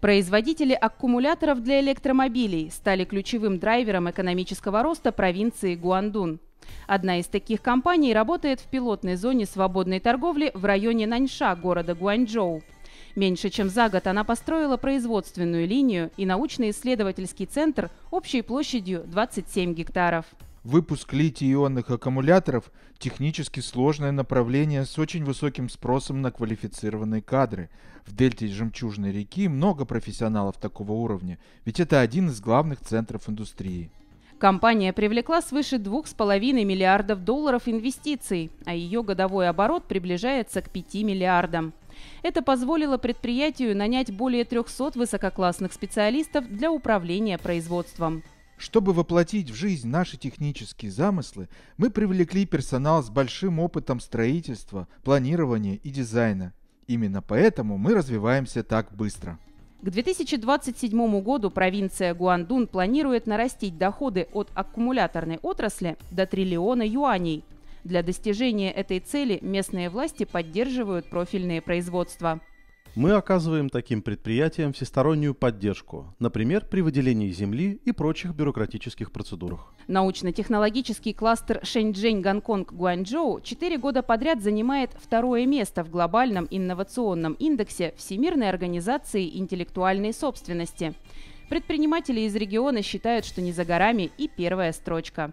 Производители аккумуляторов для электромобилей стали ключевым драйвером экономического роста провинции Гуандун. Одна из таких компаний работает в пилотной зоне свободной торговли в районе Наньша города Гуанчжоу. Меньше чем за год она построила производственную линию и научно-исследовательский центр общей площадью 27 гектаров. Выпуск литий-ионных аккумуляторов – технически сложное направление с очень высоким спросом на квалифицированные кадры. В дельте Жемчужной реки много профессионалов такого уровня, ведь это один из главных центров индустрии. Компания привлекла свыше 2,5 миллиардов долларов инвестиций, а ее годовой оборот приближается к 5 миллиардам. Это позволило предприятию нанять более 300 высококлассных специалистов для управления производством. Чтобы воплотить в жизнь наши технические замыслы, мы привлекли персонал с большим опытом строительства, планирования и дизайна. Именно поэтому мы развиваемся так быстро. К 2027 году провинция Гуандун планирует нарастить доходы от аккумуляторной отрасли до триллиона юаней. Для достижения этой цели местные власти поддерживают профильные производства. Мы оказываем таким предприятиям всестороннюю поддержку, например, при выделении земли и прочих бюрократических процедурах. Научно-технологический кластер Шэньчжэнь Гонконг Гуанчжоу четыре года подряд занимает второе место в глобальном инновационном индексе Всемирной организации интеллектуальной собственности. Предприниматели из региона считают, что не за горами и первая строчка.